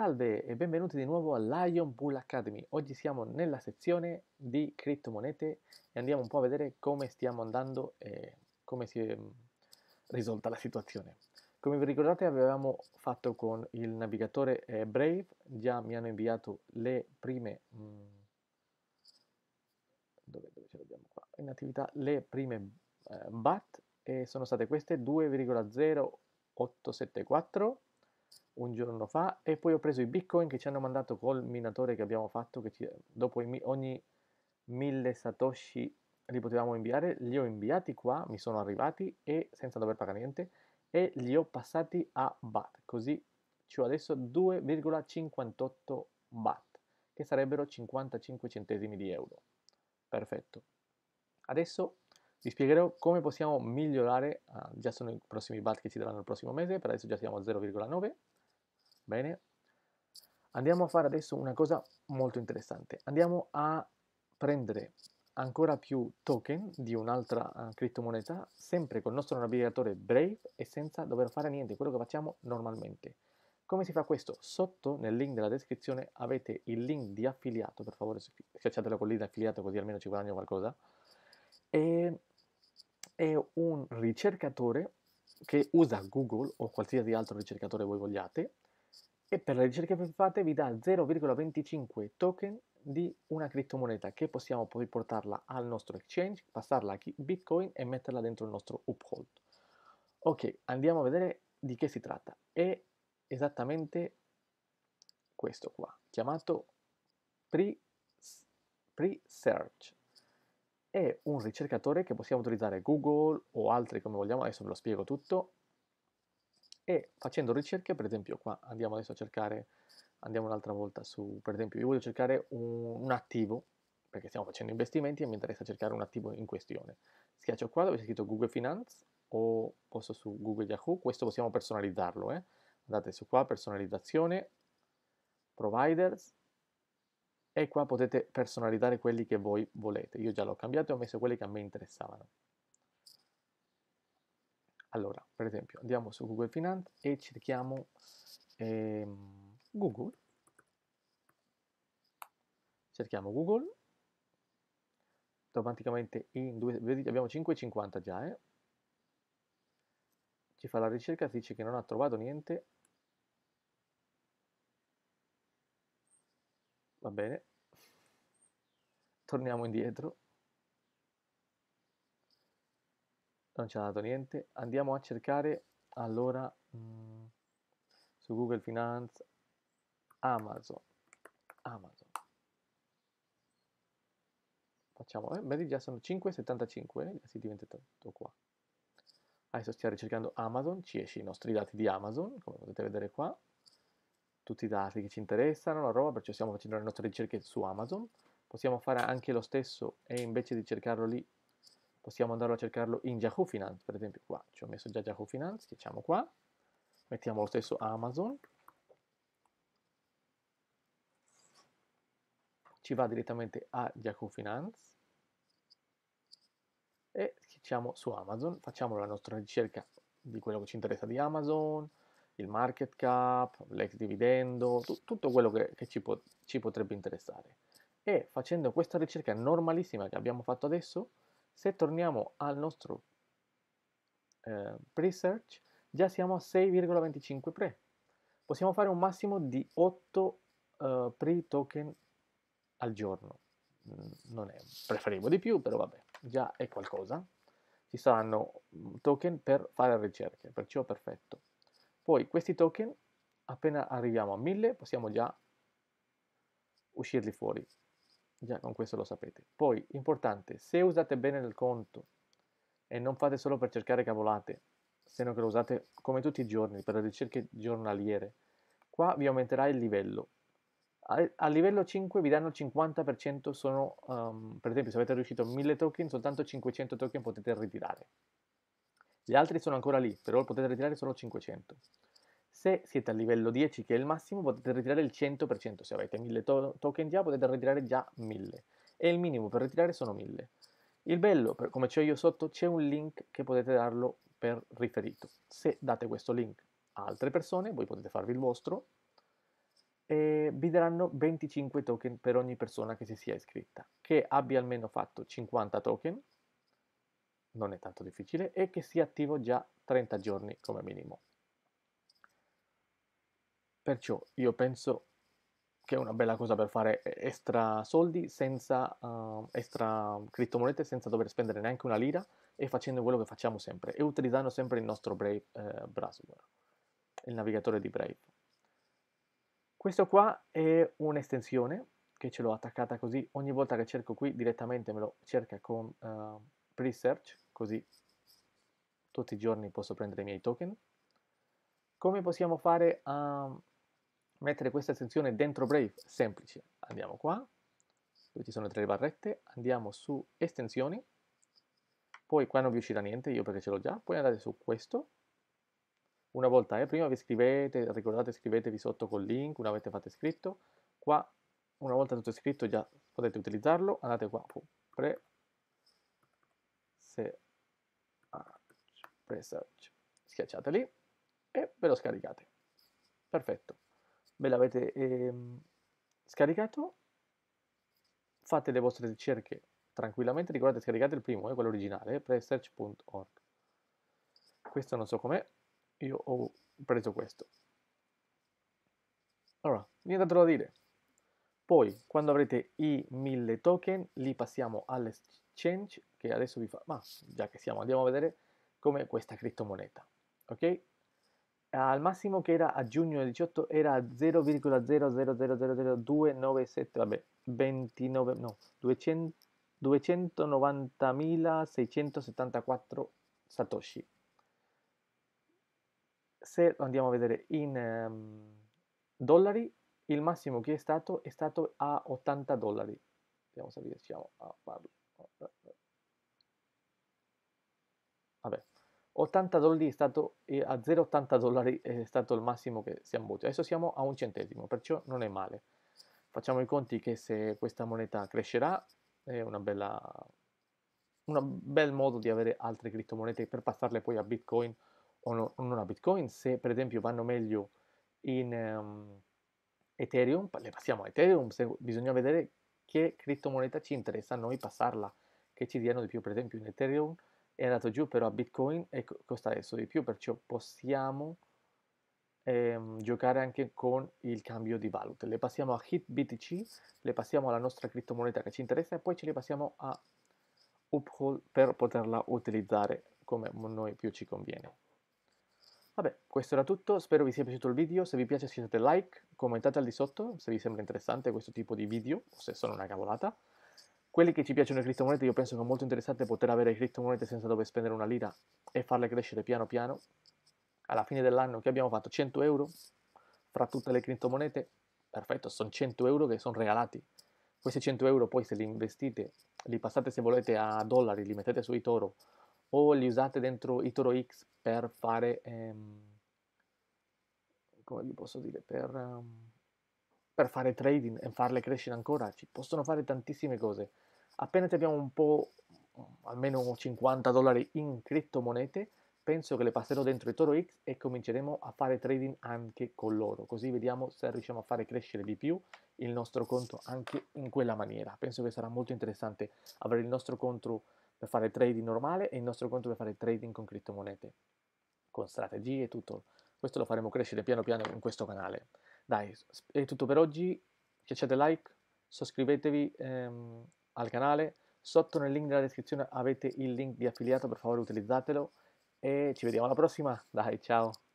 Salve e benvenuti di nuovo a Lion Bull Academy. Oggi siamo nella sezione di criptomonete e andiamo un po' a vedere come stiamo andando e come si è mm, risolta la situazione. Come vi ricordate avevamo fatto con il navigatore eh, Brave, già mi hanno inviato le prime... Mm, dove, dove ce l'abbiamo qua? In attività le prime eh, BAT e sono state queste 2,0874 un giorno fa e poi ho preso i bitcoin che ci hanno mandato col minatore che abbiamo fatto che ci, dopo ogni mille satoshi li potevamo inviare li ho inviati qua mi sono arrivati e senza dover pagare niente e li ho passati a BAT così ho adesso 2,58 BAT che sarebbero 55 centesimi di euro perfetto adesso vi spiegherò come possiamo migliorare, ah, già sono i prossimi BAT che ci daranno il prossimo mese, per adesso già siamo a 0,9, Bene? Andiamo a fare adesso una cosa molto interessante. Andiamo a prendere ancora più token di un'altra uh, criptomoneta, sempre col nostro navigatore Brave e senza dover fare niente, quello che facciamo normalmente. Come si fa questo? Sotto nel link della descrizione avete il link di affiliato, per favore schiacciate la collina affiliato così almeno ci guadagno qualcosa. E è un ricercatore che usa Google o qualsiasi altro ricercatore voi vogliate e per le ricerche che fate vi dà 0,25 token di una criptomoneta che possiamo poi portarla al nostro exchange, passarla a Bitcoin e metterla dentro il nostro uphold. Ok, andiamo a vedere di che si tratta. È esattamente questo qua, chiamato pre-search. È un ricercatore che possiamo utilizzare Google o altri come vogliamo, adesso ve lo spiego tutto, e facendo ricerche, per esempio qua andiamo adesso a cercare, andiamo un'altra volta su, per esempio io voglio cercare un, un attivo, perché stiamo facendo investimenti e mi interessa cercare un attivo in questione. Schiaccio qua dove c'è scritto Google Finance o posso su Google Yahoo, questo possiamo personalizzarlo, eh? andate su qua, personalizzazione, providers, e qua potete personalizzare quelli che voi volete. Io già l'ho cambiato e ho messo quelli che a me interessavano. Allora, per esempio, andiamo su Google Finance e cerchiamo ehm, Google. Cerchiamo Google. Automaticamente in due, vedete, abbiamo 5,50 già, eh? Ci fa la ricerca, si dice che non ha trovato niente. Va bene. Torniamo indietro. non ci ha dato niente. Andiamo a cercare allora mh, mm, su Google Finance Amazon. Amazon. Facciamo, eh, vedi già sono 5,75, eh, si diventa tutto qua. Adesso stiamo ricercando Amazon, ci esce i nostri dati di Amazon, come potete vedere qua. Tutti i dati che ci interessano, la roba, perciò stiamo facendo le nostre ricerche su Amazon. Possiamo fare anche lo stesso e invece di cercarlo lì possiamo andarlo a cercarlo in Yahoo Finance, per esempio qua ci ho messo già Yahoo Finance, diciamo qua, mettiamo lo stesso Amazon, ci va direttamente a Yahoo Finance e diciamo su Amazon, facciamo la nostra ricerca di quello che ci interessa di Amazon, il market cap, l'ex dividendo, tutto quello che, che ci, po ci potrebbe interessare. E facendo questa ricerca normalissima che abbiamo fatto adesso, se torniamo al nostro eh, pre-search, già siamo a 6,25 pre. Possiamo fare un massimo di 8 eh, pre-token al giorno. Mm, non è preferivo di più, però vabbè, già è qualcosa. Ci saranno mm, token per fare ricerche, perciò perfetto. Poi questi token, appena arriviamo a 1000, possiamo già uscirli fuori. Già con questo lo sapete. Poi, importante, se usate bene il conto e non fate solo per cercare cavolate, se non che lo usate come tutti i giorni per le ricerche giornaliere, qua vi aumenterà il livello. A, a livello 5 vi danno il 50%, sono, um, per esempio se avete riuscito 1000 token, soltanto 500 token potete ritirare. Gli altri sono ancora lì, però potete ritirare solo 500. Se siete al livello 10, che è il massimo, potete ritirare il 100%. Se avete 1000 to- token già, potete ritirare già 1000. E il minimo per ritirare sono 1000. Il bello, per, come c'ho io sotto, c'è un link che potete darlo per riferito. Se date questo link a altre persone, voi potete farvi il vostro, e vi daranno 25 token per ogni persona che si sia iscritta, che abbia almeno fatto 50 token, non è tanto difficile, e che sia attivo già 30 giorni come minimo. Perciò io penso che è una bella cosa per fare extra soldi senza uh, extra criptomonete, senza dover spendere neanche una lira e facendo quello che facciamo sempre e utilizzando sempre il nostro Brave eh, browser, il navigatore di Brave. Questo qua è un'estensione che ce l'ho attaccata così, ogni volta che cerco qui direttamente me lo cerca con uh, pre-search, così tutti i giorni posso prendere i miei token. Come possiamo fare a... Uh, mettere questa estensione dentro Brave, semplice. Andiamo qua, dove ci sono tre barrette, andiamo su estensioni, poi qua non vi uscirà niente, io perché ce l'ho già, poi andate su questo, una volta, eh, prima vi scrivete, ricordate scrivetevi sotto col link, una volta fate scritto, qua una volta tutto scritto già potete utilizzarlo, andate qua, pre, se, pre search, schiacciate lì e ve lo scaricate. Perfetto ve l'avete ehm, scaricato, fate le vostre ricerche tranquillamente, ricordate scaricate il primo, eh, quello originale, presearch.org. Questo non so com'è, io ho preso questo. Allora, nient'altro da dire. Poi, quando avrete i 1000 token, li passiamo all'exchange, che adesso vi fa... Ma, già che siamo, andiamo a vedere come questa criptomoneta. Ok? al massimo che era a giugno 18 era 0,0000297, vabbè, 29, no, 200, 290.674 satoshi. Se andiamo a vedere in um, dollari, il massimo che è stato è stato a 80 dollari. andiamo a se diciamo a farlo. 80 dollari è stato, eh, a 0,80 dollari è stato il massimo che siamo avuti. Adesso siamo a un centesimo, perciò non è male. Facciamo i conti che se questa moneta crescerà è una bella, un bel modo di avere altre criptomonete per passarle poi a Bitcoin o, no, o non a Bitcoin. Se per esempio vanno meglio in um, Ethereum, le passiamo a Ethereum, se, bisogna vedere che criptomoneta ci interessa a noi passarla, che ci diano di più per esempio in Ethereum è andato giù però a Bitcoin e costa adesso di più, perciò possiamo ehm, giocare anche con il cambio di valute. Le passiamo a HitBTC, le passiamo alla nostra criptomoneta che ci interessa e poi ce le passiamo a Uphold per poterla utilizzare come noi più ci conviene. Vabbè, questo era tutto, spero vi sia piaciuto il video, se vi piace scrivete like, commentate al di sotto se vi sembra interessante questo tipo di video o se sono una cavolata. Quelli che ci piacciono le criptomonete, io penso che è molto interessante poter avere criptomonete senza dover spendere una lira e farle crescere piano piano. Alla fine dell'anno che abbiamo fatto 100 euro fra tutte le criptomonete, perfetto, sono 100 euro che sono regalati. Questi 100 euro poi se li investite, li passate se volete a dollari, li mettete sui toro o li usate dentro i toro X per fare, ehm, come vi posso dire, per... Um, per fare trading e farle crescere ancora, ci possono fare tantissime cose. Appena ti abbiamo un po', almeno 50 dollari in criptomonete, penso che le passerò dentro i Toro X e cominceremo a fare trading anche con loro, così vediamo se riusciamo a fare crescere di più il nostro conto anche in quella maniera. Penso che sarà molto interessante avere il nostro conto per fare trading normale e il nostro conto per fare trading con criptomonete, con strategie e tutto. Questo lo faremo crescere piano piano in questo canale. Dai, è tutto per oggi. Piacete like, sottoscrivetevi ehm, al canale. Sotto nel link della descrizione avete il link di affiliato, per favore utilizzatelo. E ci vediamo alla prossima. Dai, ciao.